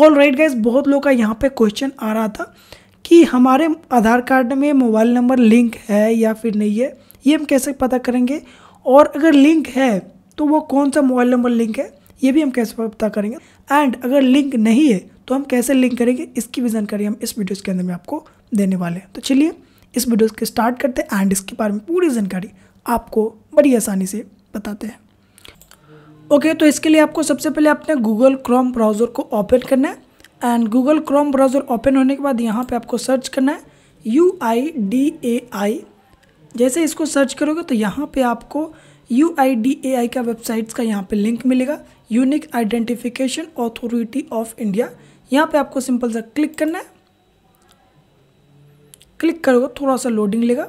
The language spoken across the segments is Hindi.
ऑल राइट गैस बहुत लोग का यहाँ पे क्वेश्चन आ रहा था कि हमारे आधार कार्ड में मोबाइल नंबर लिंक है या फिर नहीं है ये हम कैसे पता करेंगे और अगर लिंक है तो वो कौन सा मोबाइल नंबर लिंक है ये भी हम कैसे पता करेंगे एंड अगर लिंक नहीं है तो हम कैसे लिंक करेंगे इसकी भी जानकारी हम इस वीडियोज़ के अंदर में आपको देने वाले हैं तो चलिए इस वीडियोस के स्टार्ट करते हैं एंड इसके बारे में पूरी जानकारी आपको बड़ी आसानी से बताते हैं ओके okay, तो इसके लिए आपको सबसे पहले अपने गूगल क्रोम ब्राउज़र को ओपन करना है and Google Chrome browser open होने के बाद यहाँ पे आपको सर्च करना है यू आई डी ए आई जैसे इसको सर्च करोगे तो यहाँ पे आपको यू आई डी ए आई का वेबसाइट्स का यहाँ पे लिंक मिलेगा unique identification authority of India यहाँ पे आपको सिंपल सा क्लिक करना है क्लिक करोगे थोड़ा सा लोडिंग लेगा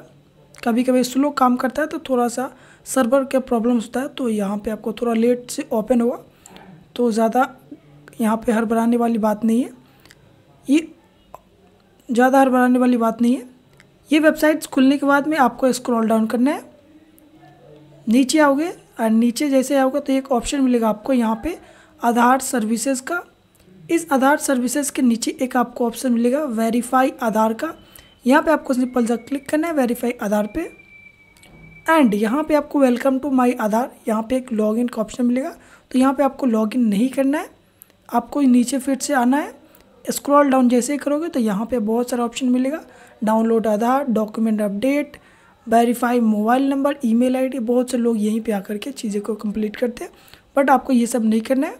कभी कभी स्लो काम करता है तो थोड़ा सा सर्वर के प्रॉब्लम्स होता है तो यहाँ पे आपको थोड़ा लेट से ओपन होगा तो ज़्यादा यहाँ पे बनाने वाली बात नहीं है ये ज़्यादा हर बनाने वाली बात नहीं है ये वेबसाइट्स खुलने के बाद में आपको स्क्रॉल डाउन करना है नीचे आओगे और नीचे जैसे आओगे तो एक ऑप्शन मिलेगा आपको यहाँ पर आधार सर्विसेज का इस आधार सर्विसेज के नीचे एक आपको ऑप्शन मिलेगा वेरीफाई आधार का यहाँ पे आपको सिंपल सा क्लिक करना है वेरीफाई आधार पे एंड यहाँ पे आपको वेलकम टू माय आधार यहाँ पे एक लॉगिन का ऑप्शन मिलेगा तो यहाँ पे आपको लॉगिन नहीं करना है आपको नीचे फिर से आना है स्क्रॉल डाउन जैसे ही करोगे तो यहाँ पे बहुत सारा ऑप्शन मिलेगा download Aadhaar document update verify mobile number email बहुत से लोग यहीं पर आकर के चीज़ें को कम्प्लीट करते हैं बट आपको ये सब नहीं करना है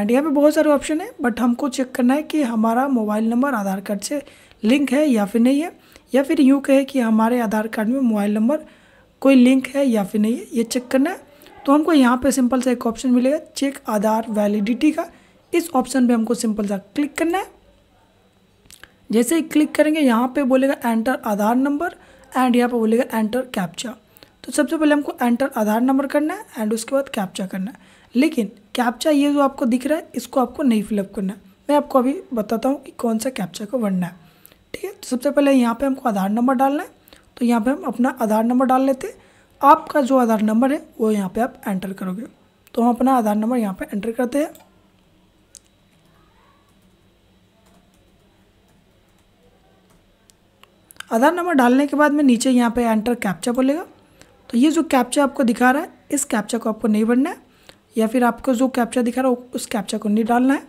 एंड यहाँ पर बहुत सारे ऑप्शन है बट हमको चेक करना है कि हमारा मोबाइल नंबर आधार कार्ड से लिंक है या फिर नहीं है या फिर यूँ कहे कि हमारे आधार कार्ड में मोबाइल नंबर कोई लिंक है या फिर नहीं है ये चेक करना है तो हमको यहाँ पे सिंपल सा एक ऑप्शन मिलेगा चेक आधार वैलिडिटी का इस ऑप्शन पे हमको सिंपल सा क्लिक करना है जैसे ही क्लिक करेंगे यहाँ पे बोलेगा एंटर आधार नंबर एंड यहाँ पे बोलेगा एंटर कैप्चा तो सबसे पहले हमको एंटर आधार नंबर करना है एंड उसके बाद कैप्चा करना है लेकिन कैप्चा ये जो आपको दिख रहा है इसको आपको नहीं फिलअप करना है मैं आपको अभी बताता हूँ कि कौन सा कैप्चा को भरना है ठीक है तो सबसे पहले यहाँ पर हमको आधार नंबर डालना है तो यहाँ पे हम अपना आधार नंबर डाल लेते आपका जो आधार नंबर है वो यहाँ पे आप एंटर करोगे तो हम अपना आधार नंबर यहाँ पे एंटर करते हैं आधार नंबर डालने के बाद में नीचे यहाँ पे एंटर कैप्चा बोलेगा तो ये जो कैप्चा आपको दिखा रहा है इस कैप्चा को आपको नहीं भरना है या फिर आपको जो कैप्चा दिखा रहा है उस कैप्चा को नहीं डालना है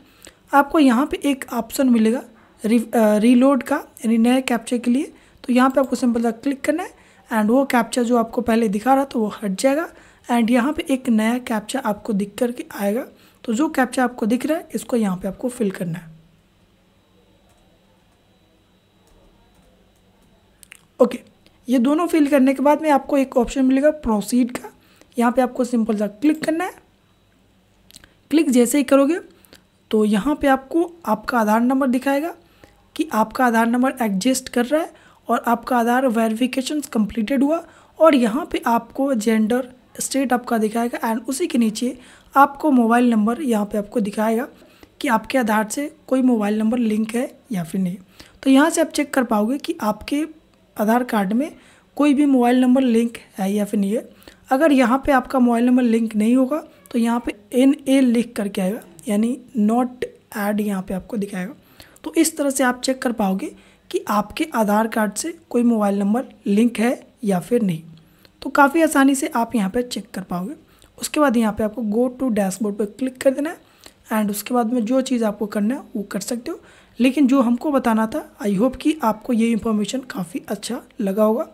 आपको यहाँ पे एक ऑप्शन मिलेगा री, आ, रीलोड का यानी नए कैप्चे के लिए तो यहाँ पे आपको सिंपल सा क्लिक करना है एंड वो कैप्चा जो आपको पहले दिखा रहा था वो हट जाएगा एंड यहाँ पे एक नया कैप्चा आपको दिख करके आएगा तो जो कैप्चा आपको दिख रहा है इसको यहाँ पे आपको फिल करना है ओके ये दोनों फिल करने के बाद में आपको एक ऑप्शन मिलेगा प्रोसीड का यहाँ पे आपको सिंपल सा क्लिक करना है क्लिक जैसे ही करोगे तो यहाँ पे आपको आपका आधार नंबर दिखाएगा कि आपका आधार नंबर एडजस्ट कर रहा है और आपका आधार वेरिफिकेशन कंप्लीटेड हुआ और यहाँ पे आपको जेंडर स्टेट आपका दिखाएगा एंड उसी के नीचे आपको मोबाइल नंबर यहाँ पे आपको दिखाएगा कि आपके आधार से कोई मोबाइल नंबर लिंक है या फिर नहीं तो यहाँ से आप चेक कर पाओगे कि आपके आधार कार्ड में कोई भी मोबाइल नंबर लिंक है या फिर नहीं है अगर यहाँ पर आपका मोबाइल नंबर लिंक नहीं होगा तो यहाँ पर एन ए लिख करके आएगा यानी नॉट एड यहाँ पर आपको दिखाएगा तो इस तरह से आप चेक कर पाओगे कि आपके आधार कार्ड से कोई मोबाइल नंबर लिंक है या फिर नहीं तो काफ़ी आसानी से आप यहाँ पर चेक कर पाओगे उसके बाद यहाँ पर आपको गो टू डैशबोर्ड पर क्लिक कर देना है एंड उसके बाद में जो चीज़ आपको करना है वो कर सकते हो लेकिन जो हमको बताना था आई होप कि आपको ये इन्फॉर्मेशन काफ़ी अच्छा लगा होगा